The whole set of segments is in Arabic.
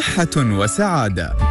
صحة وسعادة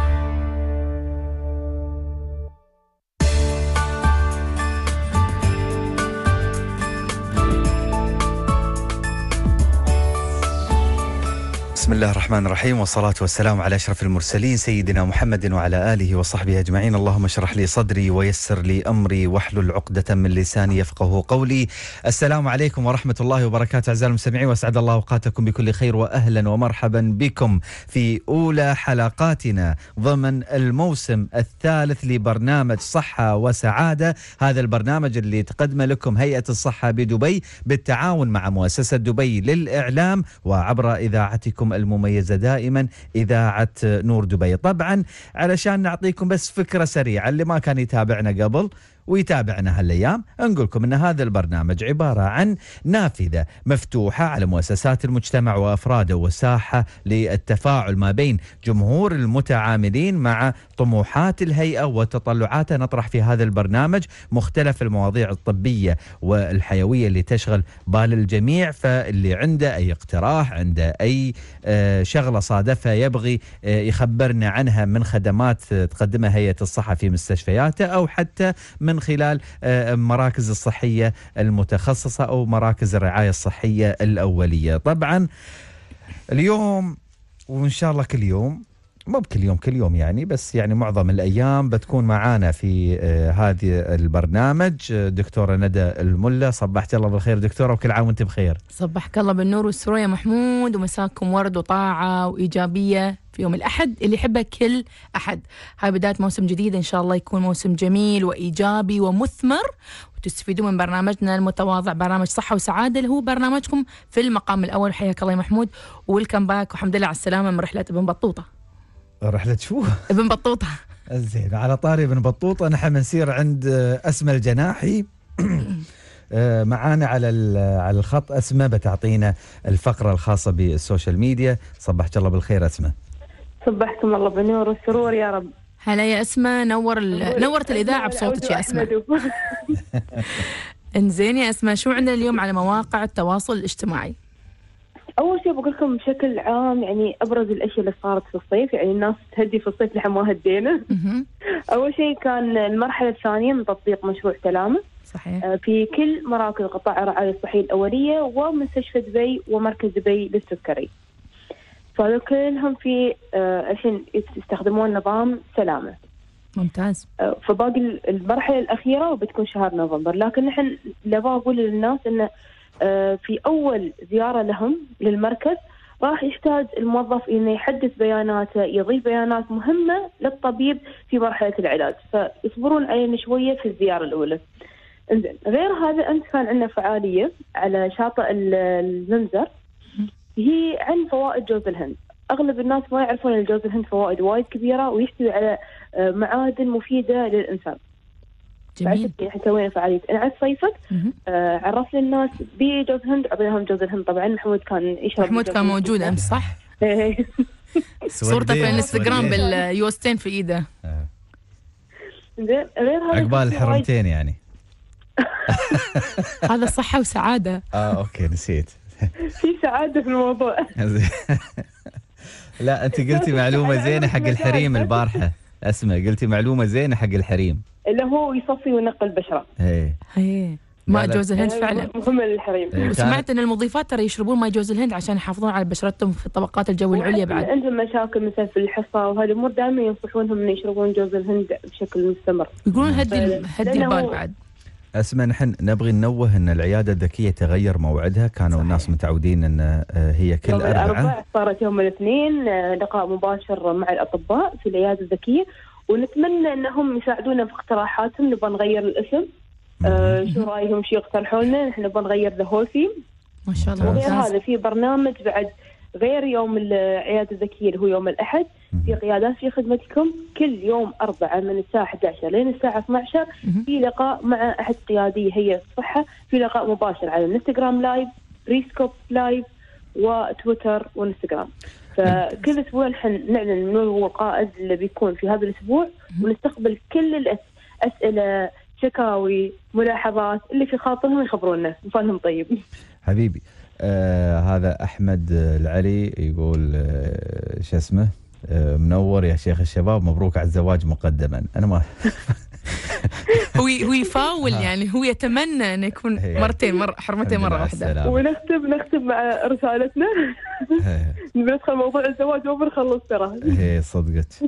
بسم الله الرحمن الرحيم والصلاة والسلام على أشرف المرسلين سيدنا محمد وعلى آله وصحبه أجمعين اللهم اشرح لي صدري ويسر لي أمري واحلل عقدة من لساني يفقه قولي السلام عليكم ورحمة الله وبركاته أعزائي المستمعين وأسعد الله أوقاتكم بكل خير وأهلا ومرحبا بكم في أولى حلقاتنا ضمن الموسم الثالث لبرنامج صحة وسعادة هذا البرنامج اللي تقدمه لكم هيئة الصحة بدبي بالتعاون مع مؤسسة دبي للإعلام وعبر إذاعتكم المميزة دائما إذاعة نور دبي طبعا علشان نعطيكم بس فكرة سريعة اللي ما كان يتابعنا قبل ويتابعنا هالايام نقول لكم ان هذا البرنامج عباره عن نافذه مفتوحه على مؤسسات المجتمع وافراده وساحه للتفاعل ما بين جمهور المتعاملين مع طموحات الهيئه وتطلعاتها نطرح في هذا البرنامج مختلف المواضيع الطبيه والحيويه اللي تشغل بال الجميع فاللي عنده اي اقتراح عنده اي آه، شغله صادفها يبغي آه، يخبرنا عنها من خدمات تقدمها هيئه الصحه في مستشفياته او حتى من من خلال المراكز آه، الصحيه المتخصصه او مراكز الرعايه الصحيه الاوليه طبعا اليوم وان شاء الله كل يوم مو بكل يوم كل يوم يعني بس يعني معظم الايام بتكون معانا في آه، هذه البرنامج آه، دكتوره ندى الملا صبحت الله بالخير دكتوره وكل عام وانت بخير صبحك الله بالنور والسرور يا محمود ومساكم ورد وطاعه وايجابيه في يوم الاحد اللي يحبه كل احد هاي بدايه موسم جديد ان شاء الله يكون موسم جميل وايجابي ومثمر تستفيدوا من برنامجنا المتواضع برنامج صحه وسعاده اللي هو برنامجكم في المقام الاول حياك الله يا محمود ويلكم باك والحمد لله على السلامه من رحله ابن بطوطه رحلة شو؟ ابن بطوطة زين على طاري ابن بطوطة نحن بنسير عند آه، أسمى الجناحي آه، معانا على آه، على الخط أسمى بتعطينا الفقرة الخاصة بالسوشيال ميديا صبحك الله بالخير أسمى صبحكم الله بالنور والسرور يا رب هلا يا اسماء نور نورت الاذاعه بصوتك يا اسماء انزين يا اسماء شو عندنا اليوم على مواقع التواصل الاجتماعي اول شيء بقول لكم بشكل عام يعني ابرز الاشياء اللي صارت في الصيف يعني الناس تهدي في الصيف لحين ما هدينا اول شيء كان المرحله الثانيه من تطبيق مشروع سلامه صحيح آه، في كل مراكز قطاع الرعايه الصحيه الاوليه ومستشفى دبي ومركز دبي للسكري فهذا كلهم في آه، الحين يستخدمون نظام سلامه ممتاز آه، فباقي المرحله الاخيره وبتكون شهر نوفمبر لكن نحن لابد اقول للناس انه آه، في أول زيارة لهم للمركز راح يحتاج الموظف انه يحدث بياناته يضيف بيانات مهمه للطبيب في مرحله العلاج فيصبرون علينا شويه في الزياره الاولى. انزين غير هذا امس كان عندنا فعاليه على شاطئ المنزر هي عن فوائد جوز الهند. اغلب الناس ما يعرفون ان جوز الهند فوائد وايد كبيره ويحتوي على آه، معادن مفيده للانسان. آه، عرفت احنا سوينا فعاليه انعت صيفك آه عرفنا الناس بجوز الهند عطيناهم جوز الهند طبعا محمود كان يشرب محمود كان موجود امس صح؟ صورته في الانستغرام باليوستين في ايده زين غير هذا عقبال الحرمتين يعني هذا صحه وسعاده اه اوكي نسيت في سعاده في الموضوع لا انت قلتي معلومه زينه حق الحريم البارحه اسمع قلتي معلومه زينه حق الحريم اللي هو يصفي وينقي البشره. ايه. إيه. ماء جوز الهند فعلا مهم للحريم وسمعت إيه، ان المضيفات ترى يشربون ماء جوز الهند عشان يحافظون على بشرتهم في طبقات الجو العليا بعد عندهم مشاكل مثل في الحصى وهذه الامور دائما ينصحونهم انه يشربون جوز الهند بشكل مستمر يقولون هدي هدي البال بعد اسمع نحن نبغي ننوه ان العياده الذكيه تغير موعدها كانوا صحيح. الناس متعودين ان آه، هي كل اربعاء صارت يوم الاثنين آه، لقاء مباشر مع الاطباء في العياده الذكيه ونتمنى انهم يساعدونا في اقتراحاتهم نبغى نغير الاسم آه، شو رايهم شو يقترحون لنا نحن نبغى نغير ذا هول ما شاء الله وغير هذا في برنامج بعد غير يوم العياده الذكيه اللي هو يوم الاحد في قيادات في خدمتكم كل يوم أربعة من الساعة 11 لين الساعة 12 في لقاء مع أحد قيادي هيئة الصحة في لقاء مباشر على الانستغرام لايف ريسكوب لايف وتويتر وانستغرام فكل اسبوع نحن نعلن من هو القائد اللي بيكون في هذا الاسبوع ونستقبل كل الاسئله شكاوي ملاحظات اللي في خاطرهم يخبرونا وفالهم طيب حبيبي آه هذا احمد العلي يقول آه شو اسمه آه منور يا شيخ الشباب مبروك على الزواج مقدما انا ما هو هو يفاول يعني هو يتمنى انه يكون مرتين مرة حرمتين مرة واحدة ونختم نختم مع رسالتنا ندخل موضوع الزواج وبنخلص ترى ايه صدقت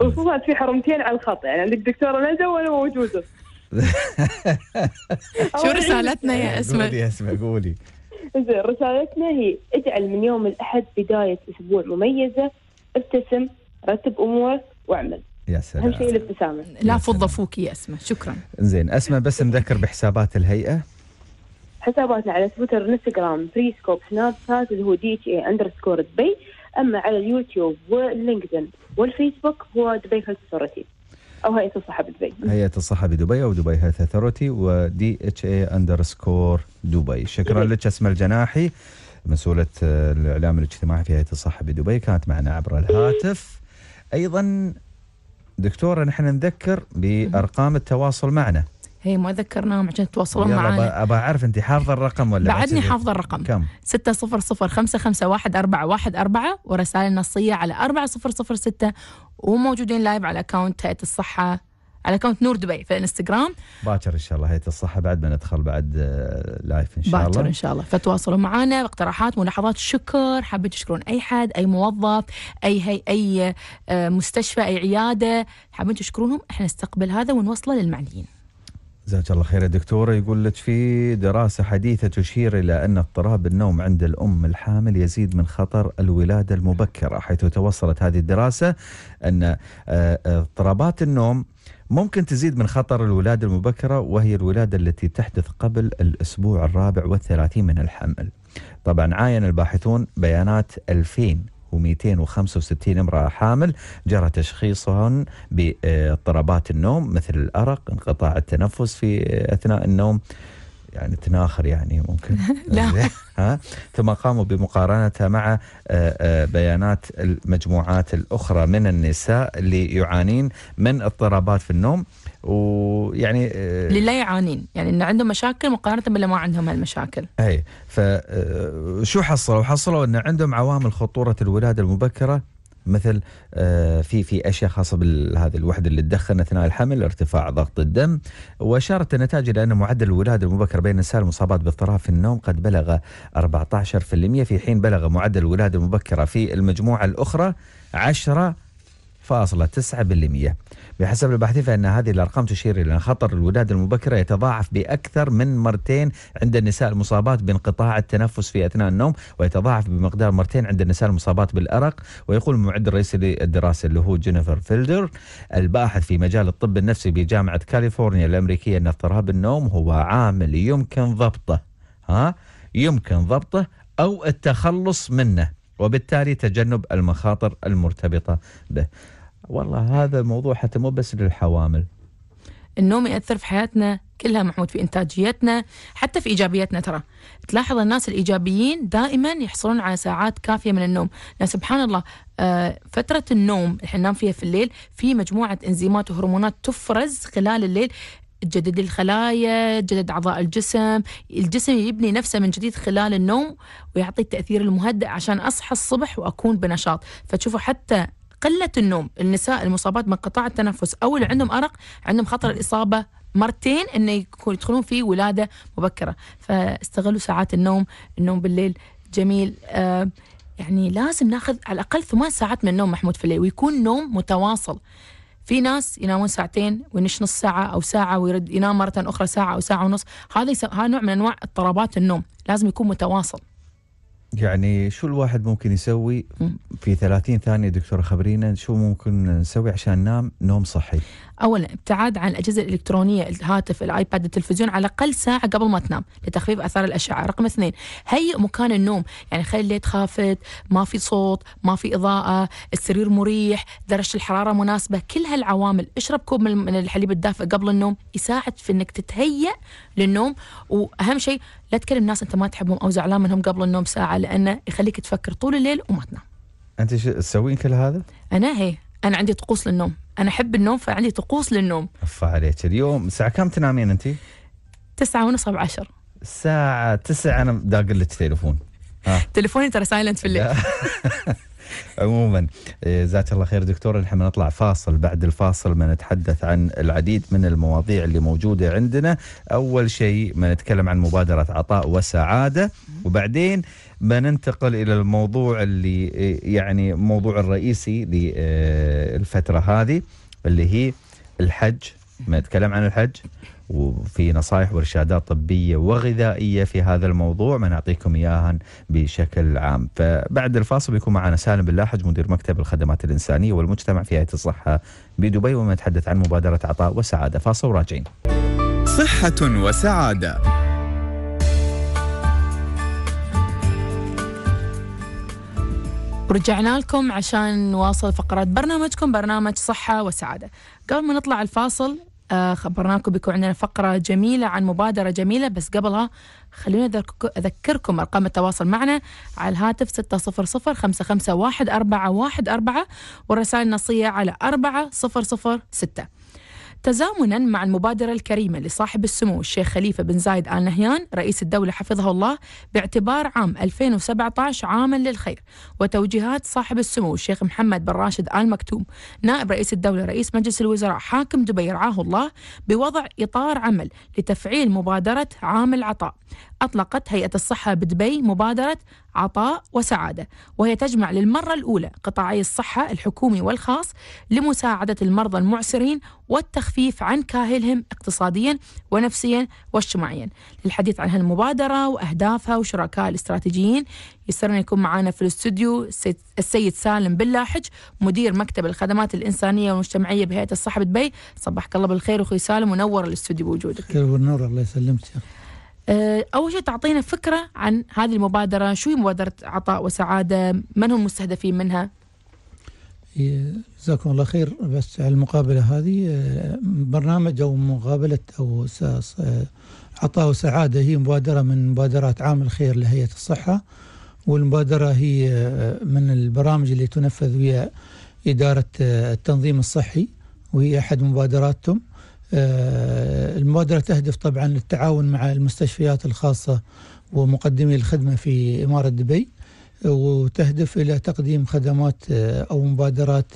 وخصوصا في حرمتين على الخط يعني عندك دكتورة ندى وانا موجودة شو رسالتنا يا اسماء؟ قولي يا اسماء قولي زين رسالتنا هي اجعل من يوم الاحد بداية اسبوع مميزة ابتسم رتب امورك واعمل يا سلام اهم شيء الابتسامه لا فوكي يا اسماء شكرا زين اسماء بس نذكر بحسابات الهيئه حساباتنا على تويتر انستغرام بريسكوب سناب شات اللي هو دي اتش اي اندرسكور دبي اما على اليوتيوب واللينكدين والفيسبوك هو دبي هيلث اثورتي او هيئه الصحه بدبي هيئه الصحه بدبي او دبي هيلث اثورتي ودي اتش اي اندرسكور دبي شكرا لك اسماء الجناحي مسؤولة الإعلام الاجتماعي في هيئة الصحة بدبي كانت معنا عبر الهاتف أيضا دكتوره نحن نذكر بارقام التواصل معنا هي ما ذكرناهم عشان تتواصلون معنا ابى اعرف انت حافظه الرقم ولا بعدني حافظه الرقم كم 600551414 ورسائل نصيه على 4006 وموجودين لايف على اكونت هيئه الصحه على اكونت نور دبي في الانستغرام باكر ان شاء الله هيئه الصحه بعد ما ندخل بعد لايف آه، ان شاء باتر الله باكر ان شاء الله فتواصلوا معنا باقتراحات ملاحظات شكر حابين تشكرون اي حد اي موظف اي هي اي آه، مستشفى اي عياده حابين تشكرونهم احنا نستقبل هذا ونوصله للمعنيين جزاك الله خير يا دكتوره يقول لك في دراسه حديثه تشير الى ان اضطراب النوم عند الام الحامل يزيد من خطر الولاده المبكره حيث توصلت هذه الدراسه ان آه، اضطرابات النوم ممكن تزيد من خطر الولادة المبكرة وهي الولادة التي تحدث قبل الأسبوع الرابع والثلاثين من الحمل طبعا عاين الباحثون بيانات 2265 امرأة حامل جرى تشخيصهن باضطرابات النوم مثل الأرق انقطاع التنفس في أثناء النوم يعني تناخر يعني ممكن لا ها ثم قاموا بمقارنتها مع آه، آه، بيانات المجموعات الاخرى من النساء اللي يعانين من اضطرابات في النوم ويعني آه، اللي لا يعانين يعني ان عندهم مشاكل مقارنه باللي ما عندهم هالمشاكل اي فشو حصلوا حصلوا ان عندهم عوامل خطوره الولاده المبكره مثل آه، في في اشياء خاصه بهذه الوحده اللي تدخن اثناء الحمل ارتفاع ضغط الدم واشارت النتائج الى ان معدل الولاده المبكره بين النساء المصابات باضطراب في النوم قد بلغ 14% في حين بلغ معدل الولاده المبكره في المجموعه الاخرى 10 0.9% بحسب الباحثين فإن هذه الأرقام تشير إلى أن خطر الولادة المبكرة يتضاعف بأكثر من مرتين عند النساء المصابات بانقطاع التنفس في أثناء النوم ويتضاعف بمقدار مرتين عند النساء المصابات بالأرق ويقول المعد الرئيسي للدراسة اللي هو جينيفر فيلدر الباحث في مجال الطب النفسي بجامعة كاليفورنيا الأمريكية أن اضطراب النوم هو عامل يمكن ضبطه ها يمكن ضبطه أو التخلص منه وبالتالي تجنب المخاطر المرتبطة به والله هذا موضوع حتى مو بس للحوامل النوم يأثر في حياتنا كلها محمود في إنتاجيتنا حتى في إيجابيتنا ترى تلاحظ الناس الإيجابيين دائما يحصلون على ساعات كافية من النوم لأن سبحان الله آه، فترة النوم اللي ننام فيها في الليل في مجموعة إنزيمات وهرمونات تفرز خلال الليل تجدد الخلايا تجدد أعضاء الجسم الجسم يبني نفسه من جديد خلال النوم ويعطي التأثير المهدئ عشان أصحى الصبح وأكون بنشاط فتشوفوا حتى قله النوم النساء المصابات بانقطاع التنفس او اللي عندهم ارق عندهم خطر الاصابه مرتين انه يدخلون في ولاده مبكره فاستغلوا ساعات النوم النوم بالليل جميل آه يعني لازم ناخذ على الاقل ثمان ساعات من النوم محمود في الليل ويكون نوم متواصل في ناس ينامون ساعتين وينش نص ساعة أو ساعة ويرد ينام مرة أخرى ساعة أو ساعة ونص هذا هذا نوع من أنواع اضطرابات النوم لازم يكون متواصل يعني شو الواحد ممكن يسوي في 30 ثانيه دكتوره خبرينا شو ممكن نسوي عشان ننام نوم صحي اولا ابتعاد عن الاجهزه الالكترونيه الهاتف الايباد التلفزيون على الاقل ساعه قبل ما تنام لتخفيف اثار الاشعه رقم اثنين هيئ مكان النوم يعني خلي الليت خافت ما في صوت ما في اضاءه السرير مريح درجه الحراره مناسبه كل هالعوامل اشرب كوب من الحليب الدافئ قبل النوم يساعد في انك تتهيأ للنوم واهم شيء لا تكلم ناس انت ما تحبهم او زعلان منهم قبل النوم ساعه لانه يخليك تفكر طول الليل وما تنام انت شو تسوين كل هذا انا هي انا عندي طقوس للنوم انا احب النوم فعندي طقوس للنوم أفا عليك اليوم الساعه كم تنامين انت تسعة ونص أو عشر الساعة تسعة أنا دا أقول لك تليفون تليفوني ترى سايلنت في الليل عموما إيه، جزاك الله خير دكتور نحن نطلع فاصل بعد الفاصل بنتحدث عن العديد من المواضيع اللي موجودة عندنا أول شيء بنتكلم عن مبادرة عطاء وسعادة وبعدين بننتقل إلى الموضوع اللي إيه، يعني موضوع الرئيسي للفترة هذه اللي هي الحج بنتكلم عن الحج وفي نصائح وارشادات طبيه وغذائيه في هذا الموضوع بنعطيكم اياها بشكل عام فبعد الفاصل بيكون معنا سالم باللاحج مدير مكتب الخدمات الانسانيه والمجتمع في هيئه الصحه بدبي ونتحدث عن مبادره عطاء وسعاده فاصل وراجعين صحه وسعاده رجعنا لكم عشان نواصل فقرات برنامجكم برنامج صحة وسعادة قبل ما نطلع الفاصل آه، خبرناكم بيكون عندنا فقرة جميلة عن مبادرة جميلة بس قبلها خلونا أذكركم أرقام التواصل معنا على الهاتف 600 خمسة واحد أربعة والرسائل النصية على ستة تزامنا مع المبادرة الكريمة لصاحب السمو الشيخ خليفة بن زايد آل نهيان رئيس الدولة حفظه الله باعتبار عام 2017 عاما للخير وتوجيهات صاحب السمو الشيخ محمد بن راشد آل مكتوم نائب رئيس الدولة رئيس مجلس الوزراء حاكم دبي رعاه الله بوضع إطار عمل لتفعيل مبادرة عام العطاء أطلقت هيئة الصحة بدبي مبادرة عطاء وسعادة وهي تجمع للمرة الأولى قطاعي الصحة الحكومي والخاص لمساعدة المرضى المعسرين والتخفيف عن كاهلهم اقتصاديا ونفسيا واجتماعيا للحديث عن هالمبادرة وأهدافها وشركاء الاستراتيجيين يسرنا يكون معنا في الاستوديو السيد سالم بلاحج مدير مكتب الخدمات الإنسانية والمجتمعية بهيئة الصحة بدبي صبحك الله بالخير أخوي سالم ونور الاستوديو بوجودك ونور الله يسلمك آه، اول شيء تعطينا فكره عن هذه المبادره شو هي مبادره عطاء وسعاده من هم المستهدفين منها جزاكم الله خير بس على المقابله هذه آه، برنامج او مقابله او آه، عطاء وسعاده هي مبادره من مبادرات عام الخير لهيئه الصحه والمبادره هي من البرامج اللي تنفذ ويا اداره التنظيم الصحي وهي احد مبادراتهم المبادرة تهدف طبعا للتعاون مع المستشفيات الخاصة ومقدمي الخدمة في إمارة دبي وتهدف إلى تقديم خدمات آه، أو مبادرات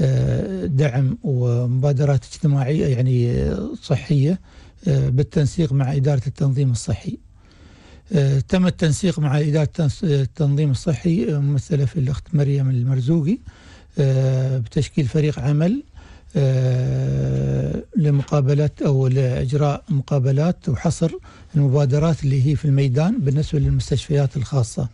آه، دعم ومبادرات اجتماعية يعني آه، صحية بالتنسيق مع إدارة التنظيم الصحي تم التنسيق مع إدارة التنظيم الصحي ممثلة في الأخت مريم المرزوقي بتشكيل فريق عمل آه، لمقابلات أو لإجراء مقابلات وحصر المبادرات اللي هي في الميدان بالنسبة للمستشفيات الخاصة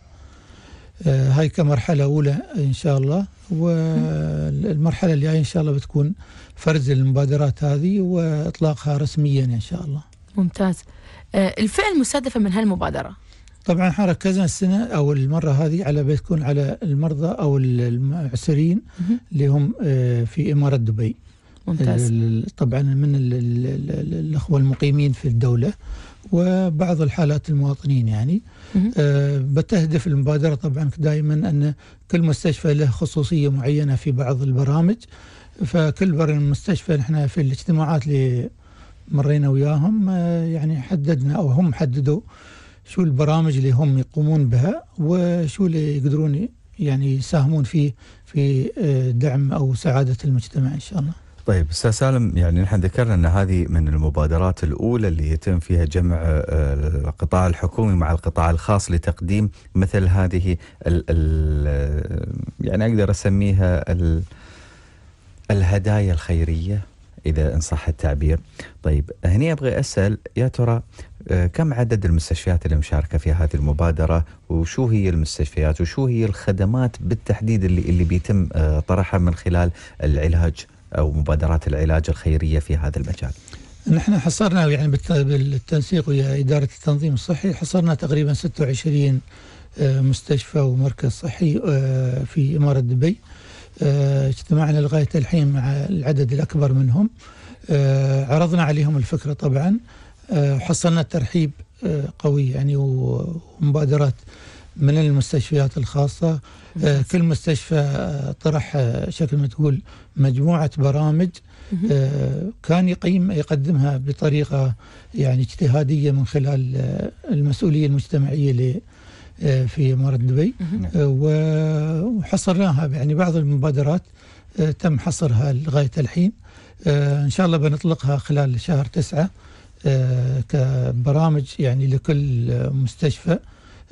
آه، هاي كمرحلة أولى إن شاء الله والمرحلة اللي إن شاء الله بتكون فرز المبادرات هذه وإطلاقها رسميا إن شاء الله ممتاز آه، الفئة المستهدفة من هالمبادرة طبعا احنا ركزنا السنه او المره هذه على بتكون على المرضى او المعسرين اللي هم في اماره دبي. ممتاز طبعا من الأخوة المقيمين في الدولة وبعض الحالات المواطنين يعني أه بتهدف المبادرة طبعا دائما أن كل مستشفى له خصوصية معينة في بعض البرامج فكل مستشفى نحن في الاجتماعات اللي مرينا وياهم آه، يعني حددنا أو هم حددوا شو البرامج اللي هم يقومون بها وشو اللي يقدرون يعني يساهمون فيه في آه، دعم أو سعادة المجتمع إن شاء الله طيب استاذ سالم يعني نحن ذكرنا ان هذه من المبادرات الاولى اللي يتم فيها جمع آه، القطاع الحكومي مع القطاع الخاص لتقديم مثل هذه الـ الـ يعني اقدر اسميها الهدايا الخيريه اذا ان صح التعبير. طيب هني ابغى اسال يا ترى آه، كم عدد المستشفيات اللي مشاركه في هذه المبادره وشو هي المستشفيات وشو هي الخدمات بالتحديد اللي اللي بيتم آه، طرحها من خلال العلاج أو مبادرات العلاج الخيرية في هذا المجال نحن حصرنا يعني بالتنسيق ويا إدارة التنظيم الصحي حصرنا تقريبا 26 آه، مستشفى ومركز صحي آه، في إمارة دبي آه، اجتمعنا لغاية الحين مع العدد الأكبر منهم عرضنا عليهم الفكرة طبعا حصلنا ترحيب قوي يعني ومبادرات من المستشفيات الخاصة آه، كل مستشفى آه، طرح آه، شكل ما تقول مجموعة برامج كان يقيم يقدمها بطريقة يعني اجتهادية من خلال المسؤولية المجتمعية في إمارة دبي وحصرناها يعني بعض المبادرات تم حصرها لغاية الحين إن شاء الله بنطلقها خلال شهر تسعة كبرامج يعني لكل مستشفى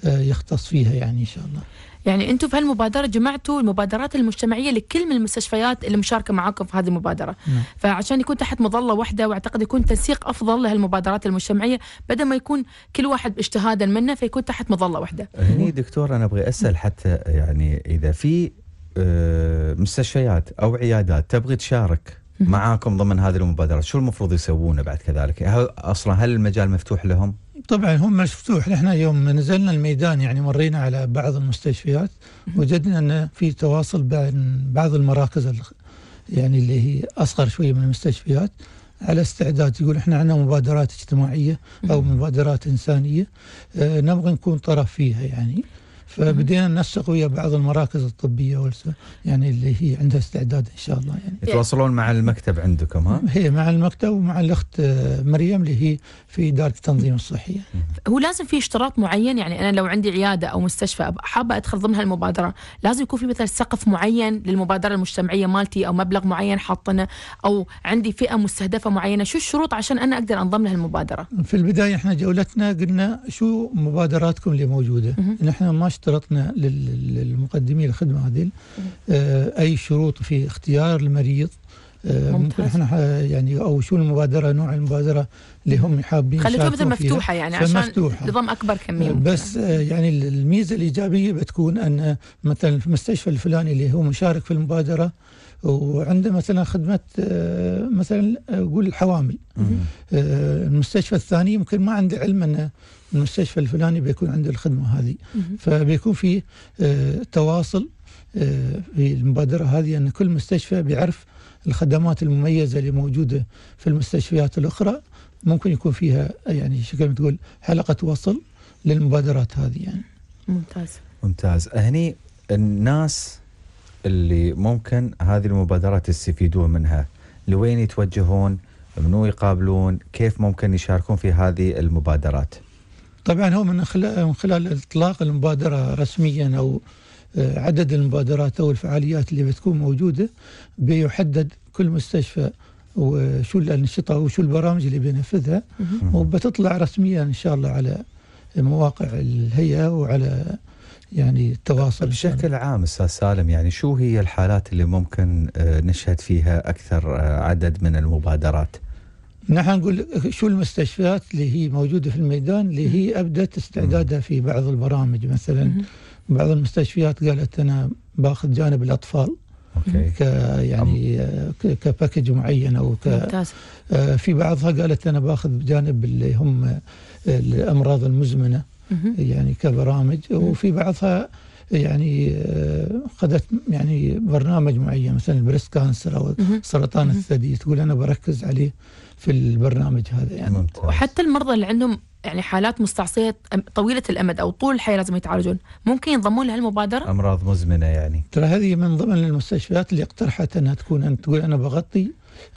آه، يختص فيها يعني إن شاء الله يعني انتم في هالمبادره جمعتوا المبادرات المجتمعيه لكل من المستشفيات اللي مشاركه معاكم في هذه المبادره نعم. فعشان يكون تحت مظله واحده واعتقد يكون تنسيق افضل لهالمبادرات المجتمعيه بدل ما يكون كل واحد اجتهادا منه فيكون تحت مظله واحده هني دكتور انا ابغى اسال حتى يعني اذا في آه، مستشفيات او عيادات تبغي تشارك معاكم ضمن هذه المبادرات شو المفروض يسوونه بعد كذلك اصلا هل المجال مفتوح لهم طبعا هو مفتوح نحن يوم نزلنا الميدان يعني مرينا على بعض المستشفيات وجدنا ان في تواصل بين بعض المراكز يعني اللي هي اصغر شويه من المستشفيات على استعداد يقول احنا عندنا مبادرات اجتماعيه او مبادرات انسانيه آه، نبغى نكون طرف فيها يعني فبدينا ننسق ويا بعض المراكز الطبيه يعني اللي هي عندها استعداد ان شاء الله يعني يتواصلون مع المكتب عندكم ها؟ هي مع المكتب ومع الاخت مريم اللي هي في اداره التنظيم الصحي هو لازم في اشتراط معين يعني انا لو عندي عياده او مستشفى حابه ادخل ضمن هالمبادره لازم يكون في مثلا سقف معين للمبادره المجتمعيه مالتي او مبلغ معين حاطنه او عندي فئه مستهدفه معينه شو الشروط عشان انا اقدر انضم لهالمبادره؟ في البدايه احنا جولتنا قلنا شو مبادراتكم اللي موجوده؟ نحن ما اشترطنا للمقدمين الخدمة هذه آه، أي شروط في اختيار المريض آه، ممكن احنا آه، يعني او شو المبادره نوع المبادره اللي هم حابين خليتوها مثل مفتوحه يعني عشان مفتوحة. نظام اكبر كميه بس يعني الميزه الايجابيه بتكون ان مثلا المستشفى الفلاني اللي هو مشارك في المبادره وعنده مثلا خدمه مثلا قول الحوامل المستشفى الثاني يمكن ما عنده علم انه المستشفى الفلاني بيكون عنده الخدمه هذه فبيكون في آه، تواصل آه، في المبادره هذه ان كل مستشفى بيعرف الخدمات المميزه اللي موجوده في المستشفيات الاخرى ممكن يكون فيها يعني شكل ما تقول حلقه وصل للمبادرات هذه يعني ممتاز ممتاز هني الناس اللي ممكن هذه المبادرات يستفيدون منها لوين يتوجهون منو يقابلون كيف ممكن يشاركون في هذه المبادرات طبعا هو من خلال اطلاق المبادره رسميا او آه، عدد المبادرات او الفعاليات اللي بتكون موجوده بيحدد كل مستشفى وشو الانشطه وشو البرامج اللي بينفذها وبتطلع رسميا ان شاء الله على مواقع الهيئه وعلى يعني التواصل طيب، بشكل عام استاذ سالم يعني شو هي الحالات اللي ممكن آه، نشهد فيها اكثر آه، عدد من المبادرات؟ نحن نقول شو المستشفيات اللي هي موجودة في الميدان اللي هي أبدت استعدادها في بعض البرامج مثلا بعض المستشفيات قالت أنا باخذ جانب الأطفال أوكي. ك يعني كباكج معين او ك ممتاز. آه، في بعضها قالت انا باخذ جانب اللي هم الامراض المزمنه يعني كبرامج وفي بعضها يعني آه، خذت يعني برنامج معين مثلا البريست كانسر او سرطان الثدي تقول انا بركز عليه في البرنامج هذا يعني ممتاز. وحتى المرضى اللي عندهم يعني حالات مستعصيه طويله الامد او طول الحياه لازم يتعالجون ممكن ينضمون لهالمبادره امراض مزمنه يعني ترى هذه من ضمن المستشفيات اللي اقترحت انها تكون أن تقول انا بغطي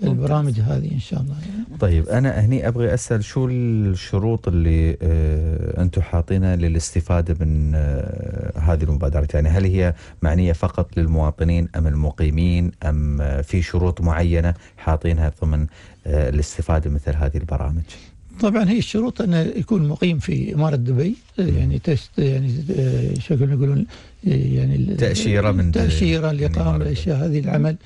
البرامج هذه ان شاء الله يعني. طيب انا هني ابغي اسال شو الشروط اللي آه، انتم حاطينها للاستفاده من آه، هذه المبادرات يعني هل هي معنيه فقط للمواطنين ام المقيمين ام آه، في شروط معينه حاطينها ضمن الاستفادة آه، مثل هذه البرامج طبعا هي الشروط انه يكون مقيم في اماره دبي آه، يعني تست يعني آه، شو يقولون يعني تاشيره من تاشيره لاقامه الاشياء هذه العمل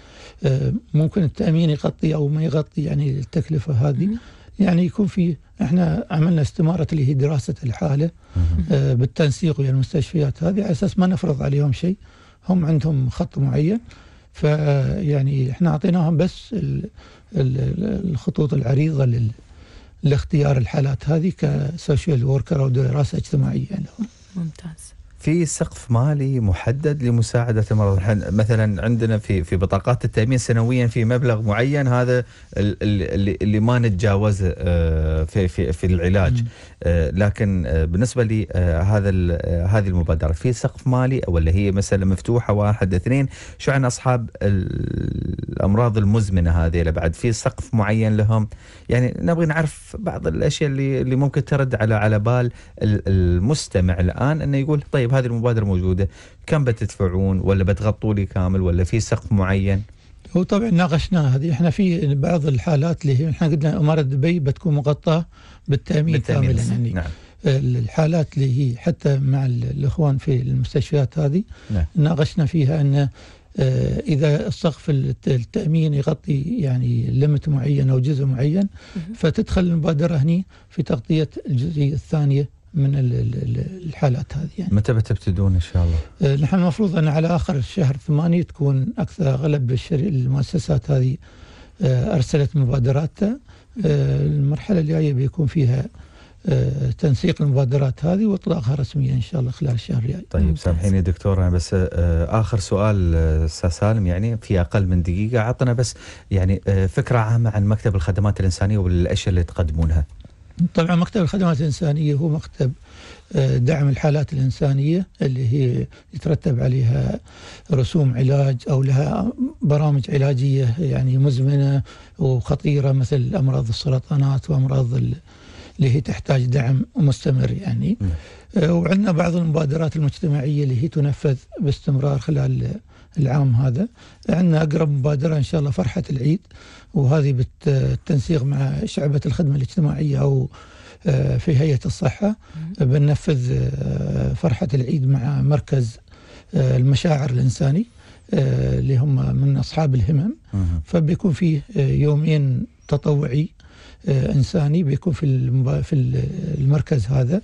ممكن التامين يغطي او ما يغطي يعني التكلفه هذه يعني يكون في احنا عملنا استماره اللي هي دراسه الحاله بالتنسيق ويا المستشفيات هذه على اساس ما نفرض عليهم شيء هم عندهم خط معين فيعني احنا اعطيناهم بس الخطوط العريضة لاختيار الحالات هذه كسوشيال وركر أو دراسة اجتماعية ممتاز في سقف مالي محدد لمساعده المرضى مثلا عندنا في في بطاقات التامين سنويا في مبلغ معين هذا اللي, ما نتجاوزه آه، في في في العلاج آه، لكن آه، بالنسبه لهذا هذه المبادره في سقف مالي ولا هي مثلا مفتوحه واحد اثنين شو عن اصحاب الامراض المزمنه هذه بعد في سقف معين لهم يعني نبغي نعرف بعض الاشياء اللي اللي ممكن ترد على على بال المستمع الان انه يقول طيب هذه المبادره موجوده كم بتدفعون ولا بتغطوا لي كامل ولا في سقف معين هو طبعا ناقشناها هذه احنا في بعض الحالات اللي هي احنا قلنا اماره دبي بتكون مغطاه بالتامين, بالتأمين كاملا يعني نعم. الحالات اللي هي حتى مع الاخوان في المستشفيات هذه نعم. ناقشنا فيها ان آه، اذا السقف التامين يغطي يعني لمت معين او جزء معين فتدخل المبادره هني في تغطيه الجزئيه الثانيه من الحالات هذه يعني. متى بتبتدون ان شاء الله؟ آه، نحن المفروض ان على اخر الشهر ثمانية تكون اكثر اغلب المؤسسات هذه آه، ارسلت مبادراتها آه، المرحله الجايه بيكون فيها تنسيق المبادرات هذه واطلاقها رسميا ان شاء الله خلال الشهر الجاي. طيب سامحيني دكتور انا بس اخر سؤال استاذ سالم يعني في اقل من دقيقه عطنا بس يعني فكره عامه عن مكتب الخدمات الانسانيه والاشياء اللي تقدمونها. طبعا مكتب الخدمات الإنسانية هو مكتب آه، دعم الحالات الإنسانية اللي هي يترتب عليها رسوم علاج أو لها برامج علاجية يعني مزمنة وخطيرة مثل أمراض السرطانات وأمراض اللي هي تحتاج دعم مستمر يعني نعم. آه، وعندنا بعض المبادرات المجتمعية اللي هي تنفذ باستمرار خلال العام هذا عندنا أقرب مبادرة إن شاء الله فرحة العيد وهذه بالتنسيق مع شعبة الخدمة الاجتماعية أو آه، في هيئة الصحة بننفذ آه، فرحة العيد مع مركز آه، المشاعر الإنساني اللي هم من أصحاب الهمم فبيكون فيه يومين تطوعي انساني بيكون في في المركز هذا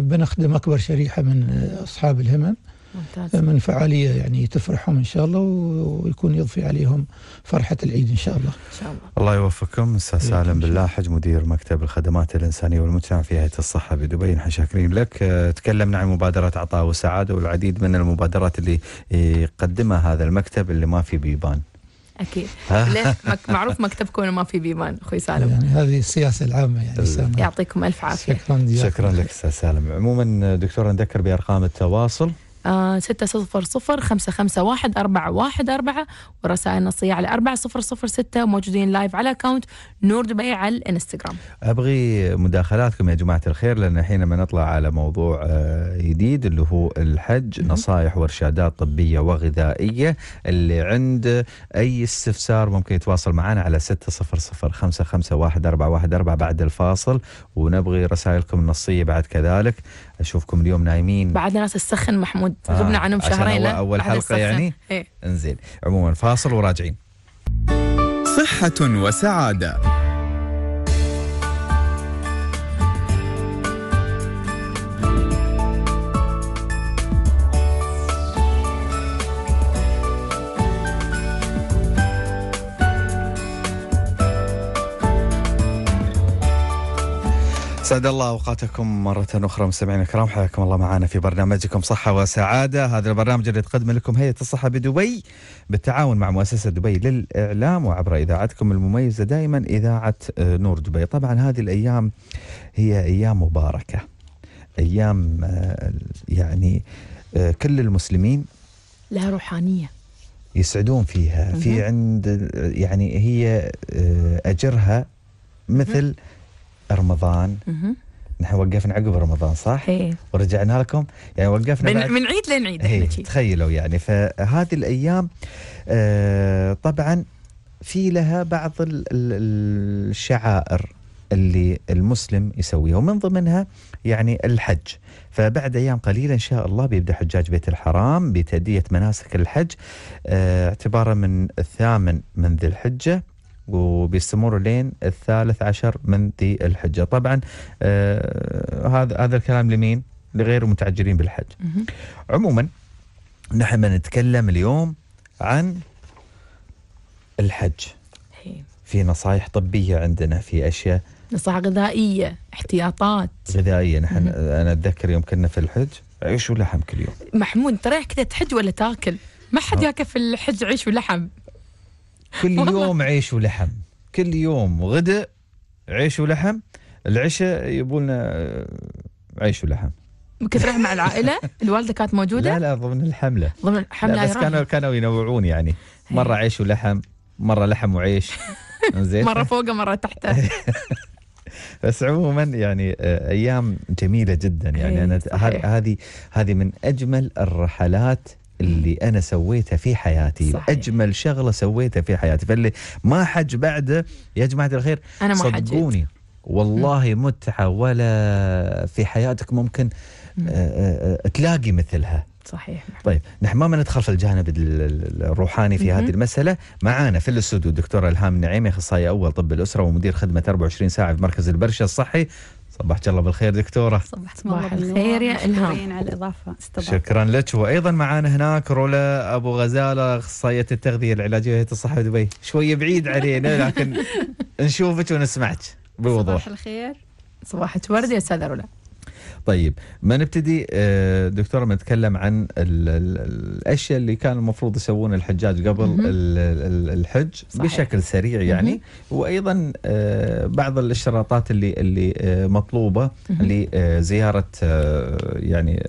بنخدم اكبر شريحه من اصحاب الهمم ممتاز. من فعالية يعني تفرحهم إن شاء الله ويكون يضفي عليهم فرحة العيد إن شاء الله إن شاء الله الله يوفقكم أستاذ سالم باللاحج مدير مكتب الخدمات الإنسانية والمجتمع في هيئة الصحة بدبي نحن شاكرين لك أه، تكلمنا عن مبادرة عطاء وسعادة والعديد من المبادرات اللي يقدمها هذا المكتب اللي ما في بيبان اكيد ليه معروف مكتبكم ما في بيبان اخوي سالم يعني هذه السياسه العامه يعني سامة. يعطيكم الف عافيه شكرا شكرا لك استاذ سالم عموما دكتور نذكر بارقام التواصل آه، ستة صفر صفر خمسة خمسة واحد أربعة واحد أربعة ورسائل نصية على أربعة صفر صفر ستة موجودين لايف على أكاونت نور دبي على الانستغرام أبغي مداخلاتكم يا جماعة الخير لأن الحين ما نطلع على موضوع آه، جديد اللي هو الحج نصائح وإرشادات طبية وغذائية اللي عند أي استفسار ممكن يتواصل معنا على ستة صفر صفر خمسة خمسة واحد أربعة واحد أربعة بعد الفاصل ونبغي رسائلكم النصية بعد كذلك اشوفكم اليوم نايمين بعد ناس السخن محمود آه غبنا عنهم شهرين عشان اول حلقه يعني إيه. انزين عموما فاصل وراجعين صحه وسعاده سعد الله اوقاتكم مرة اخرى مستمعينا الكرام حياكم الله معنا في برنامجكم صحة وسعادة، هذا البرنامج اللي تقدمه لكم هيئة الصحة بدبي بالتعاون مع مؤسسة دبي للإعلام وعبر إذاعتكم المميزة دائما إذاعة آه، نور دبي، طبعا هذه الأيام هي أيام مباركة. أيام آه، يعني آه، كل المسلمين لها روحانية يسعدون فيها، في عند يعني هي أجرها مثل رمضان نحن وقفنا عقب رمضان صح؟ ايه ورجعنا لكم يعني وقفنا من, من عيد لنعيد هي. إيه، تخيلوا يعني فهذه الايام آه طبعا في لها بعض الشعائر اللي المسلم يسويها ومن ضمنها يعني الحج فبعد ايام قليله ان شاء الله بيبدا حجاج بيت الحرام بتاديه مناسك الحج آه، اعتبارا من الثامن من ذي الحجه وبيستمر لين الثالث عشر من ذي الحجة طبعا آه هذا هذا الكلام لمين لغير المتعجلين بالحج عموما نحن نتكلم اليوم عن الحج في نصائح طبية عندنا في أشياء نصائح غذائية احتياطات غذائية نحن مم. أنا أتذكر يوم كنا في الحج عيش ولحم كل يوم محمود ترى رايح كذا تحج ولا تاكل ما حد آه. ياكل في الحج عيش ولحم كل يوم عيش ولحم كل يوم غداء عيش ولحم العشاء يبولنا آه، عيش ولحم كثرها مع العائله الوالده كانت موجوده لا لا ضمن الحمله ضمن الحمله بس كانوا كانوا ينوعون يعني مره عيش ولحم مره لحم وعيش زين مره فوقه مره تحته بس عموما يعني آه، ايام جميله جدا يعني إيه، انا هذه هذه من اجمل الرحلات اللي انا سويته في حياتي صحيح. اجمل شغله سويتها في حياتي فاللي ما حج بعده يا جماعه الخير أنا ما صدقوني والله متعه ولا في حياتك ممكن آه، آه، آه، تلاقي مثلها صحيح طيب نحن ما ندخل في الجانب الروحاني في هذه المساله معانا في الاستوديو الدكتور الهام النعيمي اخصائي اول طب الاسره ومدير خدمه 24 ساعه في مركز البرشه الصحي صباحك الله بالخير دكتورة صباح الله بالخير يا إلهام على الإضافة استضافة. شكرا لك وأيضا معانا هناك رولا أبو غزالة أخصائية التغذية العلاجية هيئة الصحة دبي شوية بعيد علينا لكن نشوفك ونسمعك بوضوح صباح الخير صباحك ورد يا أستاذة رولا طيب ما نبتدي آه، دكتورة نتكلم عن الأشياء اللي كان المفروض يسوون الحجاج قبل الحج صحيح. بشكل سريع يعني وأيضا آه، بعض الاشتراطات اللي اللي آه، مطلوبة لزيارة يعني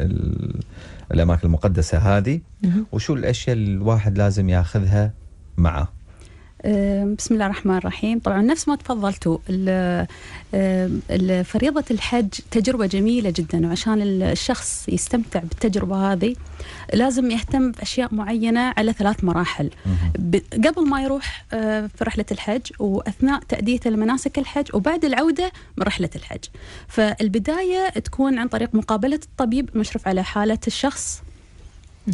الأماكن المقدسة هذه وشو الأشياء اللي الواحد لازم ياخذها معه بسم الله الرحمن الرحيم طبعا نفس ما تفضلتوا فريضة الحج تجربة جميلة جدا وعشان الشخص يستمتع بالتجربة هذه لازم يهتم بأشياء معينة على ثلاث مراحل قبل ما يروح أه، في رحلة الحج وأثناء تأديته لمناسك الحج وبعد العودة من رحلة الحج فالبداية تكون عن طريق مقابلة الطبيب المشرف على حالة الشخص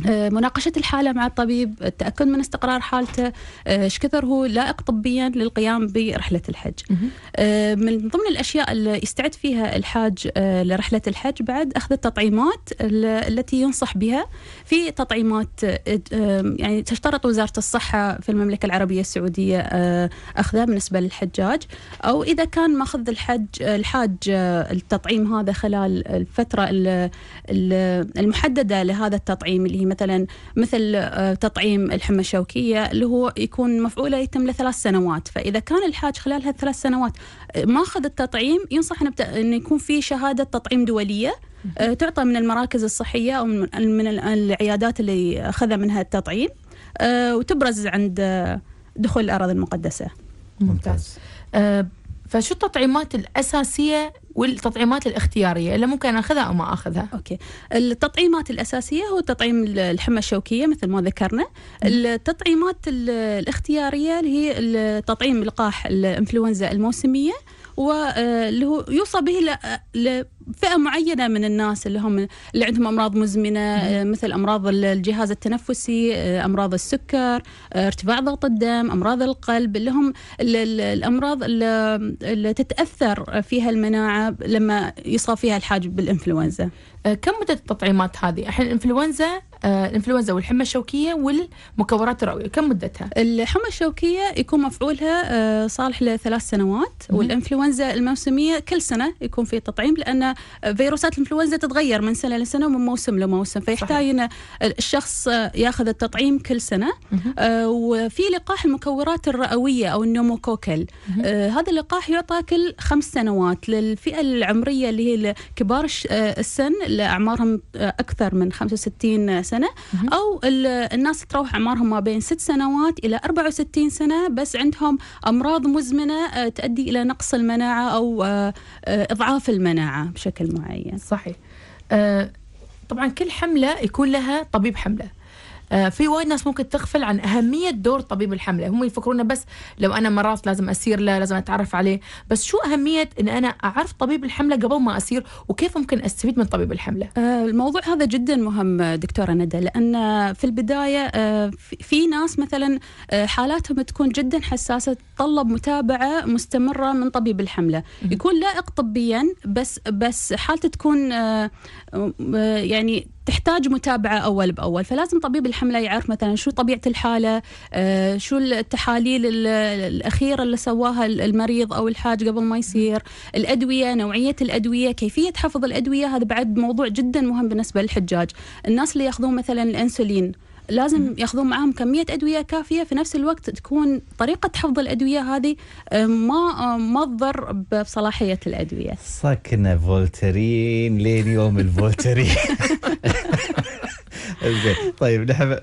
آه، مناقشة الحالة مع الطبيب التأكد من استقرار حالته آه، ايش كثر هو لائق طبيا للقيام برحلة الحج آه، من ضمن الأشياء اللي يستعد فيها الحاج لرحلة الحج بعد أخذ التطعيمات التي ينصح بها في تطعيمات يعني تشترط وزارة الصحة في المملكة العربية السعودية أخذها بالنسبة للحجاج أو إذا كان ماخذ الحج الحاج التطعيم هذا خلال الفترة المحددة لهذا التطعيم اللي هي يعني مثلا مثل آه، تطعيم الحمى الشوكيه اللي هو يكون مفعوله يتم لثلاث سنوات فاذا كان الحاج خلال هالثلاث سنوات آه، ما اخذ التطعيم ينصح انه يكون في شهاده تطعيم دوليه آه، تعطى من المراكز الصحيه او من العيادات اللي أخذها منها التطعيم وتبرز عند دخول الاراضي المقدسه ممتاز. فشو التطعيمات الأساسية والتطعيمات الاختيارية اللي ممكن أخذها أو ما أخذها أوكي التطعيمات الأساسية هو تطعيم الحمى الشوكية مثل ما ذكرنا التطعيمات الاختيارية اللي هي تطعيم لقاح الإنفلونزا الموسمية واللي آه، هو يوصى به آه، فئه معينه من الناس اللي هم اللي عندهم امراض مزمنه آه، مثل امراض الجهاز التنفسي آه، امراض السكر آه، ارتفاع ضغط الدم امراض القلب اللي هم الامراض اللي تتاثر فيها المناعه لما يصاب فيها الحاج بالانفلونزا كم مده التطعيمات هذه الحين الانفلونزا الانفلونزا والحمى الشوكيه والمكورات الرئويه كم مدتها الحمى الشوكيه يكون مفعولها صالح لثلاث سنوات والانفلونزا الموسميه كل سنه يكون في تطعيم لان فيروسات الانفلونزا تتغير من سنه لسنه ومن موسم لموسم فيحتاج ان الشخص ياخذ التطعيم كل سنه آه، وفي لقاح المكورات الرئويه او النوموكوكل آه، هذا اللقاح يعطى كل خمس سنوات للفئه العمريه اللي هي كبار آه، السن اللي اعمارهم اكثر من 65 سنه او الناس تروح اعمارهم ما بين ست سنوات الى 64 سنه بس عندهم امراض مزمنه تؤدي الى نقص المناعه او اضعاف المناعه بشكل معين صحيح آه، طبعا كل حملة يكون لها طبيب حملة آه، في وايد ناس ممكن تغفل عن اهميه دور طبيب الحمله هم يفكرون بس لو انا مرات لازم اسير له لازم اتعرف عليه بس شو اهميه ان انا اعرف طبيب الحمله قبل ما اسير وكيف ممكن استفيد من طبيب الحمله آه، الموضوع هذا جدا مهم دكتوره ندى لان في البدايه آه، في ناس مثلا حالاتهم تكون جدا حساسه تتطلب متابعه مستمره من طبيب الحمله يكون لائق طبيا بس بس حالته تكون آه، يعني تحتاج متابعة أول بأول فلازم طبيب الحملة يعرف مثلا شو طبيعة الحالة آه، شو التحاليل الأخيرة اللي سواها المريض أو الحاج قبل ما يصير الأدوية نوعية الأدوية كيفية حفظ الأدوية هذا بعد موضوع جدا مهم بالنسبة للحجاج الناس اللي ياخذون مثلا الأنسولين لازم ياخذون معاهم كميه ادويه كافيه في نفس الوقت تكون طريقه حفظ الادويه هذه آه، ما آه، ما تضر بصلاحيه الادويه. سكنا فولترين لين يوم الفولترين. زين طيب نحن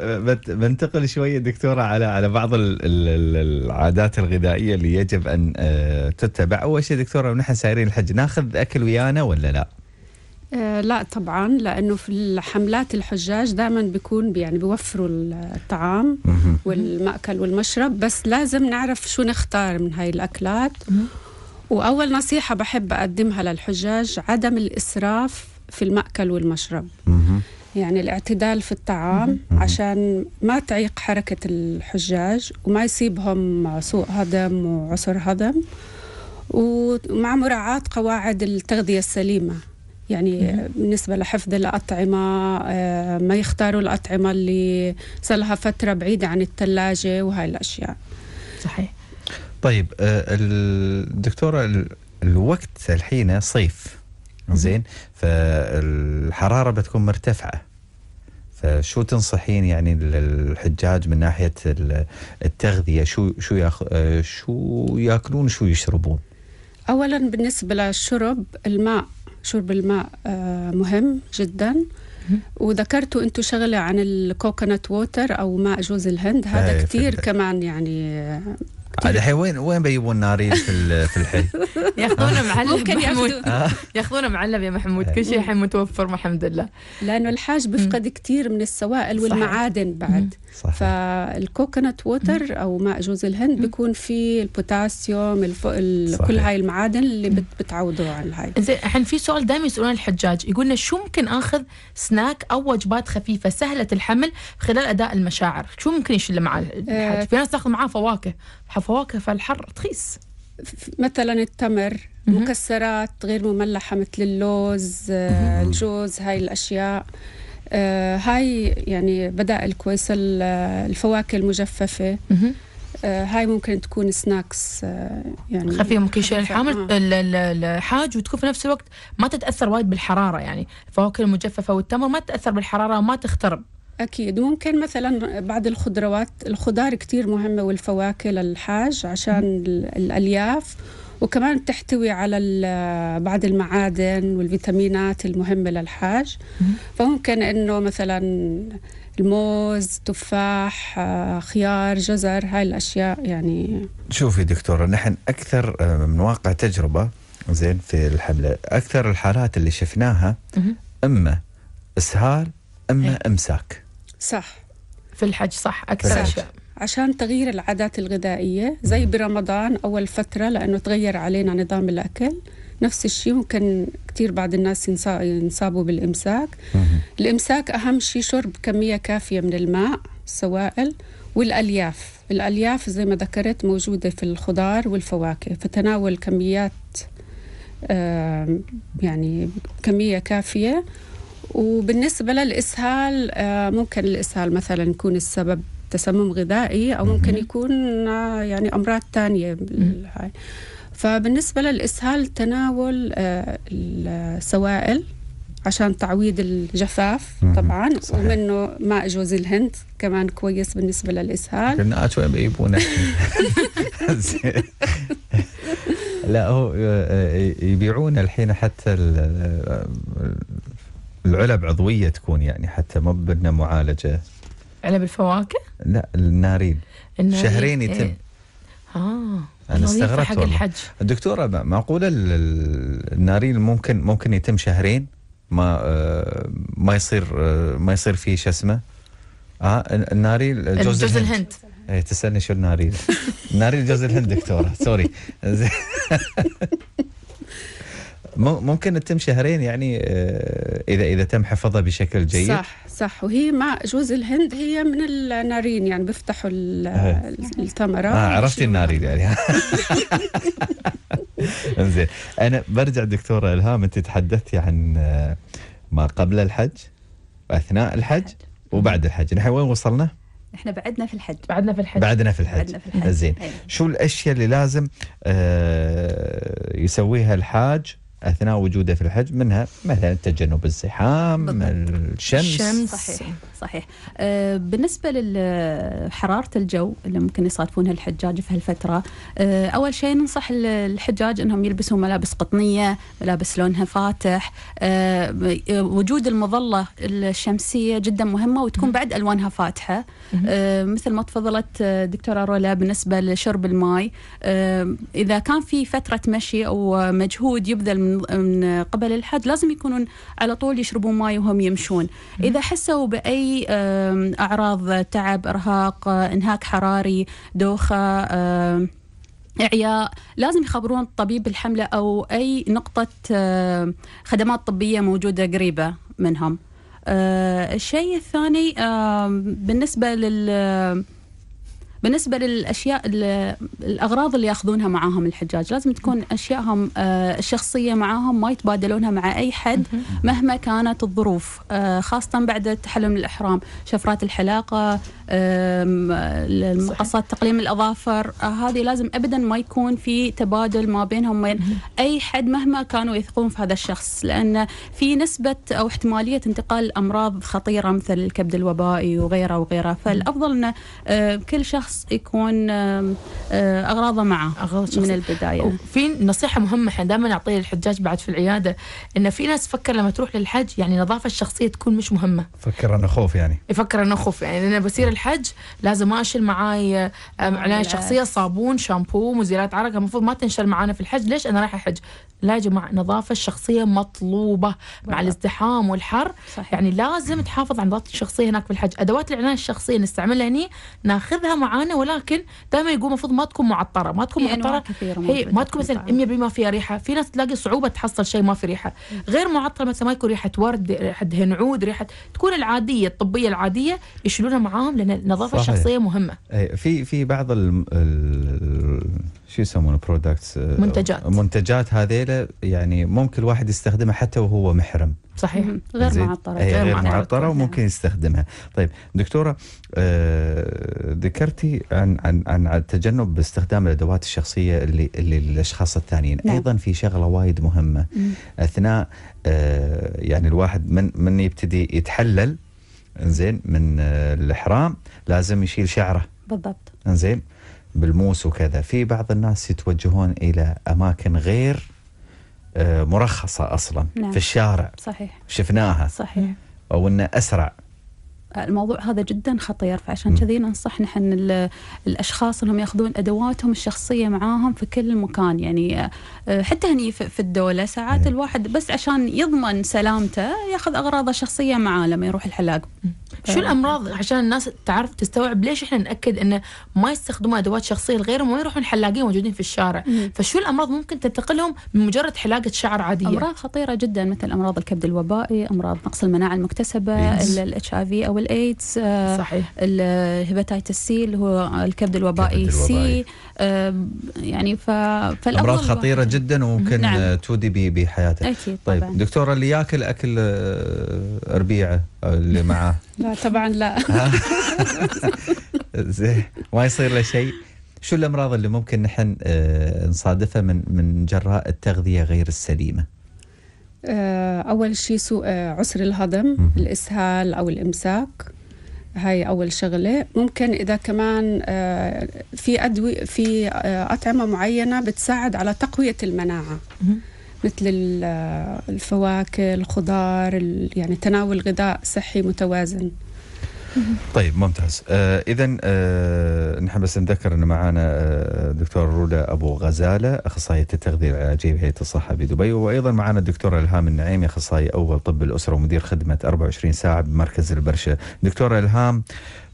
بنتقل شويه دكتوره على على بعض العادات الغذائيه اللي يجب ان آه، تتبع اول شيء دكتوره ونحن سايرين الحج ناخذ اكل ويانا ولا لا؟ آه، لا طبعا لانه في حملات الحجاج دائما بيكون يعني بيوفروا الطعام والماكل والمشرب بس لازم نعرف شو نختار من هاي الاكلات واول نصيحه بحب اقدمها للحجاج عدم الاسراف في الماكل والمشرب يعني الاعتدال في الطعام عشان ما تعيق حركه الحجاج وما يصيبهم سوء هضم وعسر هضم ومع مراعاة قواعد التغذية السليمة يعني بالنسبة لحفظ الأطعمة آه، ما يختاروا الأطعمة اللي صار لها فترة بعيدة عن الثلاجة وهاي الأشياء صحيح طيب آه، الدكتورة الوقت الحين صيف زين فالحرارة بتكون مرتفعة فشو تنصحين يعني الحجاج من ناحية التغذية شو شو آه، شو ياكلون شو يشربون؟ أولا بالنسبة للشرب الماء شرب الماء آه، مهم جدا وذكرتوا انتم شغله عن الكوكونات ووتر او ماء جوز الهند هذا إيه، كثير كمان يعني عاد آه، الحين وين وين بيجيبون ناريس في في الحي؟ ياخذونه آه. معلب ممكن محمود ياخذونه معلب يا محمود إيه. كل شيء الحين متوفر الحمد لله لانه الحاج بيفقد كثير من السوائل والمعادن بعد صحيح. فالكوكونات ووتر او ماء جوز الهند بيكون فيه البوتاسيوم الف... ال... كل هاي المعادن اللي بت... بتعوضوا على هاي زين الحين في سؤال دائما يسالون الحجاج يقولنا شو ممكن اخذ سناك او وجبات خفيفه سهله الحمل خلال اداء المشاعر شو ممكن يشيل مع آه، الحج في ناس تاخذ معاه فواكه فواكه الحر تخيس مثلا التمر مكسرات غير مملحه مثل اللوز آه، الجوز هاي الاشياء آه، هاي يعني بدائل كويسه الفواكه المجففة آه، هاي ممكن تكون سناكس آه، يعني خفيفه ممكن شيء الحامل يعني الحاج وتكون في نفس الوقت ما تتاثر وايد بالحراره يعني الفواكه المجففه والتمر ما تتاثر بالحراره وما تخترب اكيد ممكن مثلا بعض الخضروات الخضار كتير مهمه والفواكه للحاج عشان الالياف وكمان تحتوي على بعض المعادن والفيتامينات المهمة للحاج فممكن أنه مثلا الموز تفاح آه، خيار جزر هاي الأشياء يعني شوفي دكتورة نحن أكثر آه، من واقع تجربة زين في الحملة أكثر الحالات اللي شفناها إما إسهال إما إيه. إمساك صح في الحج صح أكثر أشياء عشان تغيير العادات الغذائية زي برمضان أول فترة لأنه تغير علينا نظام الأكل نفس الشيء ممكن كثير بعض الناس ينصابوا بالإمساك الإمساك أهم شيء شرب كمية كافية من الماء السوائل والألياف الألياف زي ما ذكرت موجودة في الخضار والفواكه فتناول كميات يعني كمية كافية وبالنسبة للإسهال ممكن الإسهال مثلا يكون السبب تسمم غذائي او ممكن يكون آه، يعني امراض ثانيه فبالنسبه للاسهال تناول آه، السوائل عشان تعويض الجفاف طبعا صحيح. ومنه ماء جوز الهند كمان كويس بالنسبه للاسهال كنا لا هو آه، يبيعون الحين حتى العلب عضويه تكون يعني حتى ما بدنا معالجه علب الفواكه؟ لا النارين, النارين. شهرين يتم إيه. اه انا استغربت حق الحج دكتوره معقوله النارين ممكن ممكن يتم شهرين ما آه، ما يصير آه، ما يصير فيه شو اسمه اه الناريل جوز الهند, الهند. اي تسالني شو الناريل الناريل جوز الهند دكتوره سوري ممكن تتم شهرين يعني آه، اذا اذا تم حفظها بشكل جيد صح صح وهي مع جوز الهند هي من النارين يعني بيفتحوا التمرة إيه. آه عرفتي النارين يعني انزين انا برجع دكتوره الهام انت تحدثتي عن آه، ما قبل الحج واثناء الحج وبعد الحج نحن وين وصلنا؟ احنا بعدنا في الحج بعدنا في الحج بعدنا في الحج, بعدنا في الحج. زين إيه. شو الاشياء اللي لازم آه يسويها الحاج اثناء وجوده في الحج منها مثلا تجنب الزحام الشمس, الشمس. صحيح صحيح آه، بالنسبة لحرارة الجو اللي ممكن يصادفونها الحجاج في هالفترة آه، أول شيء ننصح الحجاج أنهم يلبسوا ملابس قطنية ملابس لونها فاتح آه، وجود المظلة الشمسية جدا مهمة وتكون بعد ألوانها فاتحة مثل ما تفضلت دكتورة رولا بالنسبة لشرب الماء إذا كان في فترة مشي أو مجهود يبذل من قبل الحج لازم يكونون على طول يشربون ماء وهم يمشون إذا حسوا بأي أعراض تعب إرهاق إنهاك حراري دوخة إعياء لازم يخبرون طبيب الحملة أو أي نقطة خدمات طبية موجودة قريبة منهم آه، الشيء الثاني بالنسبة لل بالنسبه للاشياء الاغراض اللي ياخذونها معاهم الحجاج لازم تكون اشيائهم آه، الشخصيه معاهم ما يتبادلونها مع اي حد مهما كانت الظروف آه، خاصه بعد تحلم الاحرام شفرات الحلاقه المقصات تقليم الاظافر آه، هذه لازم ابدا ما يكون في تبادل ما بينهم وبين اي حد مهما كانوا يثقون في هذا الشخص لان في نسبه او احتماليه انتقال امراض خطيره مثل الكبد الوبائي وغيره وغيره فالافضل ان كل شخص الشخص يكون آه، اغراضه معه أغراض من البدايه في نصيحه مهمه احنا دائما نعطيها للحجاج بعد في العياده ان في ناس تفكر لما تروح للحج يعني النظافه الشخصيه تكون مش مهمه يفكر انه خوف يعني يفكر انه خوف يعني انا بصير نعم. الحج لازم اشيل معاي آه، آه، عنايه شخصيه صابون شامبو مزيلات عرق المفروض ما تنشل معانا في الحج ليش انا رايحه حج لا يا جماعه النظافه الشخصيه مطلوبه مع الازدحام والحر صحيح. يعني لازم تحافظ على نظافه الشخصيه هناك في الحج ادوات العنايه الشخصيه نستعملها هني ناخذها معانا معانا ولكن دائما يقول المفروض ما تكون معطره ما تكون معطره كثيرة هي ما تكون مثلا 100% فيها ريحه في ناس تلاقي صعوبه تحصل شيء ما في ريحه غير معطره مثلا ما يكون ريحه ورد ريحه هنعود ريحه تكون العاديه الطبيه العاديه يشيلونها معاهم لان النظافه صحيح. الشخصيه مهمه اي في في بعض ال ال شو يسمونه برودكتس آه، منتجات منتجات هذيله يعني ممكن الواحد يستخدمها حتى وهو محرم صحيح غير معطره غير, غير معطره وممكن يستخدمها طيب دكتوره آه، ذكرتي عن عن عن تجنب استخدام الادوات الشخصيه اللي, اللي للاشخاص الثانيين نعم. ايضا في شغله وايد مهمه مم. اثناء آه، يعني الواحد من من يبتدي يتحلل زين من آه، الاحرام لازم يشيل شعره بالضبط زين بالموس وكذا في بعض الناس يتوجهون الى اماكن غير آه، مرخصه اصلا نعم. في الشارع صحيح شفناها صحيح او انه اسرع الموضوع هذا جدا خطير فعشان كذي ننصح نحن الاشخاص انهم ياخذون ادواتهم الشخصيه معاهم في كل مكان يعني آه، آه، حتى هني في الدوله ساعات الواحد بس عشان يضمن سلامته ياخذ اغراضه الشخصيه معاه لما يروح الحلاق شو الامراض عشان الناس تعرف تستوعب ليش احنا ناكد انه ما يستخدمون ادوات شخصيه لغيرهم وما يروحون حلاقين موجودين في الشارع فشو الامراض ممكن تنتقلهم من مجرد حلاقه شعر عاديه امراض خطيره جدا مثل امراض الكبد الوبائي امراض نقص المناعه المكتسبه إيه. الاتش اي في او والايدز آه، صحيح الهباتيتس سي اللي هو الكبد الوبائي, سي آه، يعني ف... امراض خطيره جدا وممكن نعم. آه، تودي بحياته اكيد طيب طبعا. دكتوره اللي ياكل اكل ربيعه اللي معاه لا طبعا لا زين ما يصير له شيء شو الامراض اللي ممكن نحن نصادفها من من جراء التغذيه غير السليمه؟ آه، أول شيء سوء آه، عسر الهضم الإسهال أو الإمساك هاي أول شغلة ممكن إذا كمان آه، في أدوية في أطعمة معينة بتساعد على تقوية المناعة مثل الفواكه الخضار يعني تناول غذاء صحي متوازن طيب ممتاز آه اذا آه نحن بس نذكر انه معنا آه رولا ابو غزاله اخصائيه التغذيه العلاجيه بهيئه الصحه بدبي وايضا معنا الدكتور الهام النعيمي اخصائي اول طب الاسره ومدير خدمه 24 ساعه بمركز البرشه دكتور الهام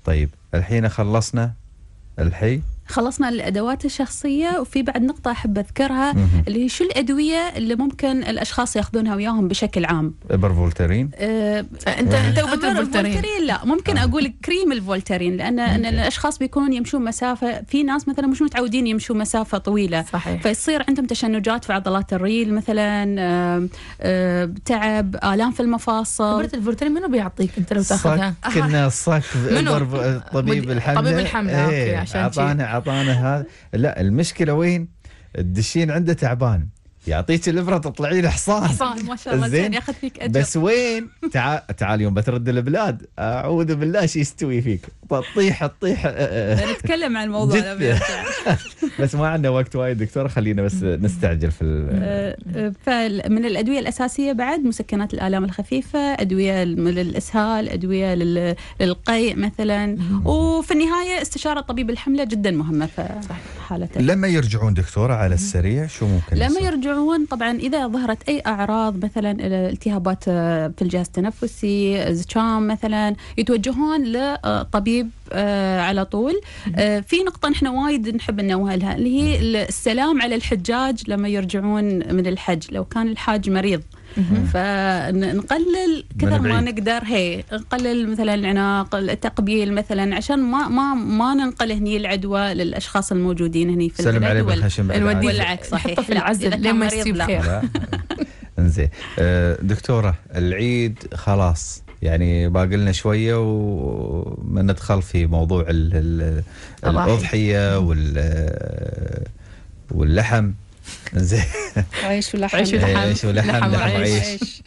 طيب الحين خلصنا الحي خلصنا الادوات الشخصيه وفي بعد نقطه احب اذكرها اللي هي شو الادويه اللي ممكن الاشخاص ياخذونها وياهم بشكل عام برفولترين آه انت إيه. انت الفولترين لا ممكن آه. اقول كريم الفولترين لان أن الاشخاص بيكونون يمشون مسافه في ناس مثلا مش متعودين يمشوا مسافه طويله صحيح. فيصير عندهم تشنجات في عضلات الريل مثلا آه آه تعب الام في المفاصل ابره الفولترين منو بيعطيك انت لو تاخذها؟ كنا صك طبيب الحمله طبيب الحمله ايه. اوكي عشان عطانا هذا لا المشكله وين؟ الدشين عنده تعبان يعطيك الابره تطلعي له حصان حصان ما شاء الله زين ياخذ فيك اجر بس وين؟ تعال تعال يوم بترد البلاد اعوذ بالله شو يستوي فيك تطيح تطيح نتكلم عن الموضوع بس ما عندنا وقت وايد دكتوره خلينا بس نستعجل في أه، أه، فمن الادويه الاساسيه بعد مسكنات الالام الخفيفه ادويه للاسهال ادويه للقيء مثلا وفي النهايه استشاره طبيب الحمله جدا مهمه في حالته لما يرجعون دكتوره على السريع شو ممكن لما يرجعون يتابعون طبعا إذا ظهرت أي أعراض مثلا التهابات آه، في الجهاز التنفسي زكام مثلا يتوجهون لطبيب آه، على طول آه، في نقطة نحن وايد نحب ننوه لها اللي هي السلام على الحجاج لما يرجعون من الحج لو كان الحاج مريض فنقلل كثر ما نقدر هي نقلل مثلا العناق التقبيل مثلا عشان ما ما ما ننقل هني العدوى للاشخاص الموجودين هني في سلم وال... الودي والعكس صحيح في العزل لما يصيب خير انزين آه، دكتوره العيد خلاص يعني باقي لنا شويه وندخل في موضوع الاضحيه واللحم زين عيش ولحم عيش ولحم عيش ولحم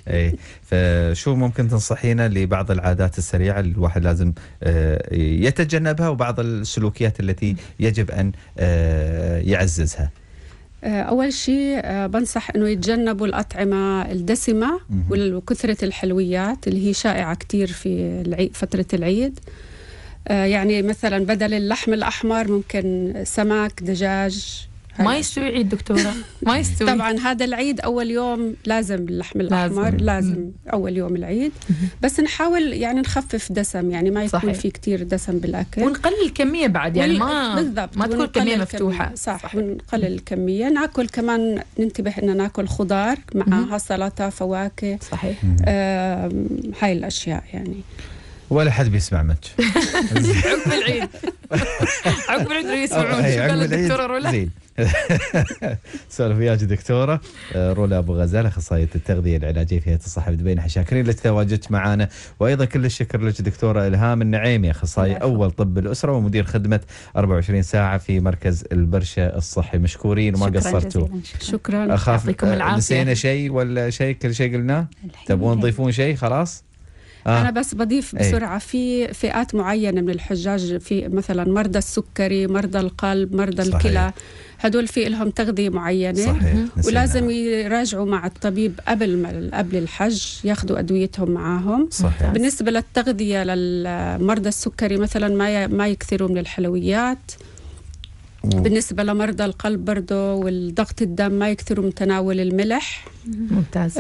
اي فشو ممكن تنصحينا لبعض العادات السريعه اللي الواحد لازم آه، يتجنبها وبعض السلوكيات التي يجب ان آه، يعززها آه، أول شيء بنصح أنه يتجنبوا الأطعمة الدسمة وكثرة الحلويات اللي هي شائعة كثير في فترة العيد يعني مثلا بدل اللحم الأحمر ممكن سمك دجاج ما يستوي عيد دكتورة ما يستوي طبعا هذا العيد أول يوم لازم اللحم الأحمر لازم, لازم أول يوم العيد بس نحاول يعني نخفف دسم يعني ما يكون في كتير دسم بالأكل ونقلل الكمية بعد يعني ما بالضبط ما تكون كمية مفتوحة صح, صح. ونقلل الكمية ناكل كمان ننتبه أن ناكل خضار معها سلطة فواكه صحيح آه هاي الأشياء يعني ولا حد بيسمع منك عقب العيد عقب العيد يسمعون شو قال الدكتوره رولا زين سولف وياك دكتوره آه، رولا ابو غزال اخصائيه التغذيه العلاجيه في هيئه الصحه بدبي احنا شاكرين لك تواجدت معنا وايضا كل الشكر لك دكتوره الهام النعيمي اخصائي اول طب الاسره ومدير خدمه 24 ساعه في مركز البرشه الصحي مشكورين وما قصرتوا شكرا يعطيكم آه، العافيه نسينا شيء ولا شيء كل شيء قلناه تبون تضيفون شيء خلاص آه. انا بس بضيف إيه. بسرعه أي. في فئات معينه من الحجاج في مثلا مرضى السكري مرضى القلب مرضى صحيح. الكلى هدول في لهم تغذية معينة صحيح. ولازم يراجعوا مع الطبيب قبل قبل الحج ياخذوا أدويتهم معاهم صحيح. بالنسبة للتغذية للمرضى السكري مثلا ما ما يكثروا من الحلويات بالنسبة لمرضى القلب برضه والضغط الدم ما يكثروا من تناول الملح ممتاز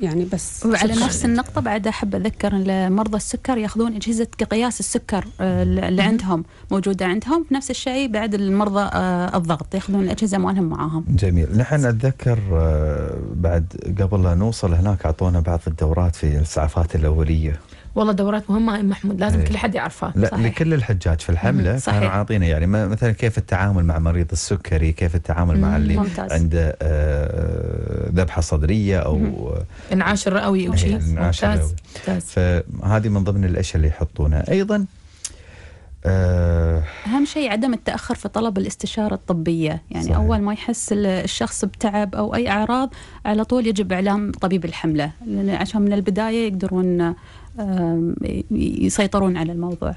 يعني بس وعلى نفس النقطة بعد أحب أذكر مرضى السكر ياخذون أجهزة قياس السكر اللي أه، عندهم موجودة عندهم نفس الشيء بعد المرضى أه، الضغط ياخذون الأجهزة مالهم معاهم جميل نحن أتذكر أه، بعد قبل لا نوصل هناك أعطونا بعض الدورات في الإسعافات الأولية والله دورات مهمه يا محمود لازم إيه. كل حد يعرفها لا صحيح. لكل الحجاج في الحمله صحيح. كانوا عاطينا يعني مثلا كيف التعامل مع مريض السكري كيف التعامل مع اللي ممتاز. عنده آه، آه، ذبحه صدريه او انعاش الرئوي او شيء ممتاز. فهذه من ضمن الاشياء اللي يحطونها ايضا آه، أهم شيء عدم التأخر في طلب الاستشارة الطبية يعني صحيح. أول ما يحس الشخص بتعب أو أي أعراض على طول يجب إعلام طبيب الحملة عشان من البداية يقدرون يسيطرون على الموضوع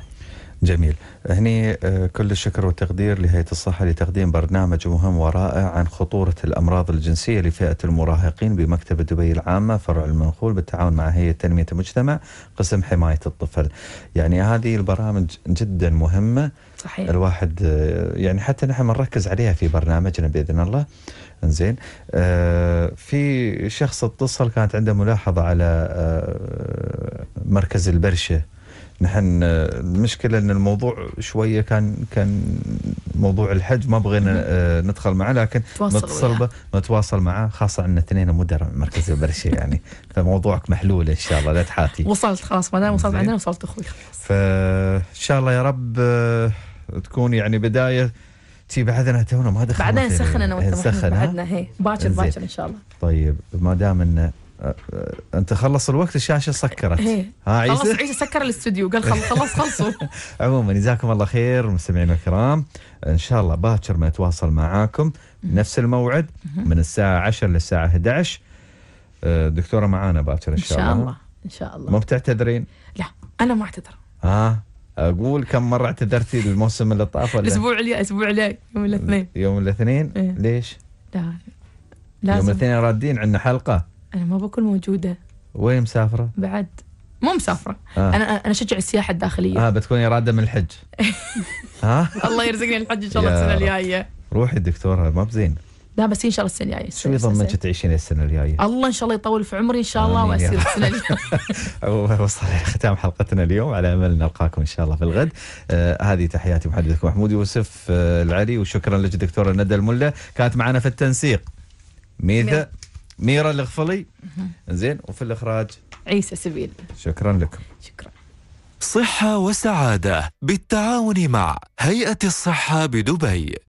جميل هني آه، كل الشكر والتقدير لهيئة الصحة لتقديم برنامج مهم ورائع عن خطورة الأمراض الجنسية لفئة المراهقين بمكتب دبي العامة فرع المنخول بالتعاون مع هيئة تنمية المجتمع قسم حماية الطفل يعني هذه البرامج جدا مهمة صحيح. الواحد آه، يعني حتى نحن بنركز عليها في برنامجنا باذن الله انزين آه، في شخص اتصل كانت عنده ملاحظه على آه، مركز البرشه نحن المشكله ان الموضوع شويه كان كان موضوع الحج ما بغينا ندخل معه لكن نتصل نتواصل معه خاصه ان اثنين مدراء مركز البرشه يعني فموضوعك محلول ان شاء الله لا تحاتي وصلت خلاص ما دام وصلت عندنا وصلت اخوي خلاص فان شاء الله يا رب تكون يعني بدايه تي بعدنا تونا ما دخلنا بعدين سخن انا وانت سخن بعدنا هي باكر باكر ان شاء الله طيب ما دام ان انت خلص الوقت الشاشه سكرت ها عيسى خلص عيسى سكر الاستوديو قال خلص خلص خلصوا عموما جزاكم الله خير مستمعينا الكرام ان شاء الله باكر ما نتواصل معاكم نفس الموعد من الساعه 10 للساعه 11 دكتوره معانا باكر ان شاء الله ان شاء الله ان شاء الله ما بتعتذرين لا انا ما اعتذر اه اقول كم مره اعتذرتي الموسم اللي طاف ولا الاسبوع اللي الاسبوع اللي يوم الاثنين يوم الاثنين إيه؟ ليش؟ لا لازم يوم الاثنين رادين عندنا حلقه انا ما بكون موجوده وين مسافره؟ بعد مو مسافره آه. انا انا اشجع السياحه الداخليه اه بتكوني راده من الحج ها الله يرزقني الحج ان شاء الله السنه الجايه روحي دكتوره ما بزين لا بس ان شاء الله السنه الجايه شو يضمنك تعيشين السنه الجايه؟ الله ان شاء الله يطول في عمري ان شاء الله واسير السنه الجايه. وصل ختام حلقتنا اليوم على امل نلقاكم ان شاء الله في الغد. آه هذه تحياتي محدثكم محمود يوسف آه العلي وشكرا لك دكتوره ندى الملا كانت معنا في التنسيق ميثا ميرا الغفلي زين وفي الاخراج عيسى سبيل شكرا لكم شكرا صحة وسعادة بالتعاون مع هيئة الصحة بدبي